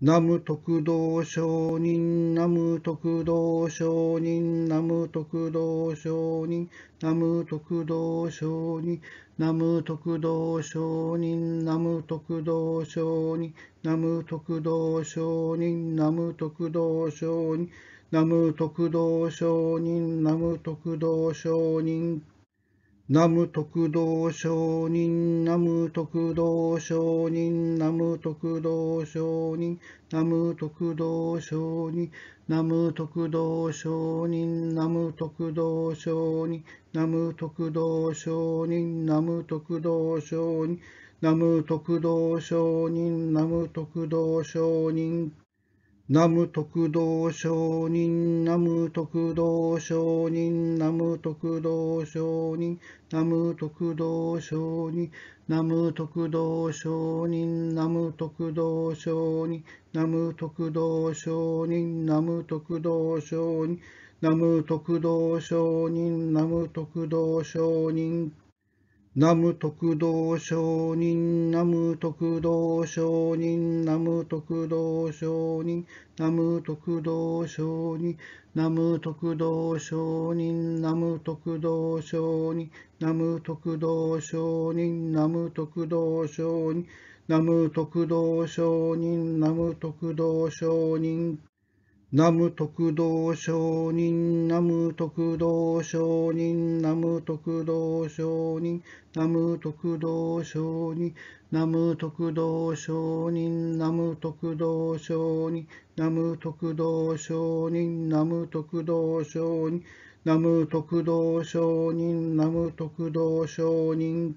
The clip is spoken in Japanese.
ナム特道承人、ナム特道承人、ナム特道承人、ナム特道承人、ナム特道承人、ナム特道承人、ナム特道承人、ナム特道承人、ナム特道承人、ナム特道商人、南無徳道上人、南無徳道上人、南無徳道上人、南無徳道上人、南無徳道上人、南無徳道上人、南無徳道上人、南無徳道上人、南無徳道上人、南無徳道上人、南無徳道上人、南ム特道商人、ナム特道商人、ナム特道商人、ナム特道商人、ナム特道商人、ナム特道商人、ナム特道商人、ナム特道商人、ナム特道商人、南無徳道上人、南無徳道上人、南無徳道上人、南無徳道上人、南無徳道上人、南無徳道上人、南無徳道上人、南無徳道上人、南無徳道上人、南無徳道上人、ナム特道承認、ナム特道承認、ナム特道承認、ナム特道承認、ナム特道承認、ナム特道承認、ナム特道承認、ナム特道承認、ナム特道承認、ナム特道承認、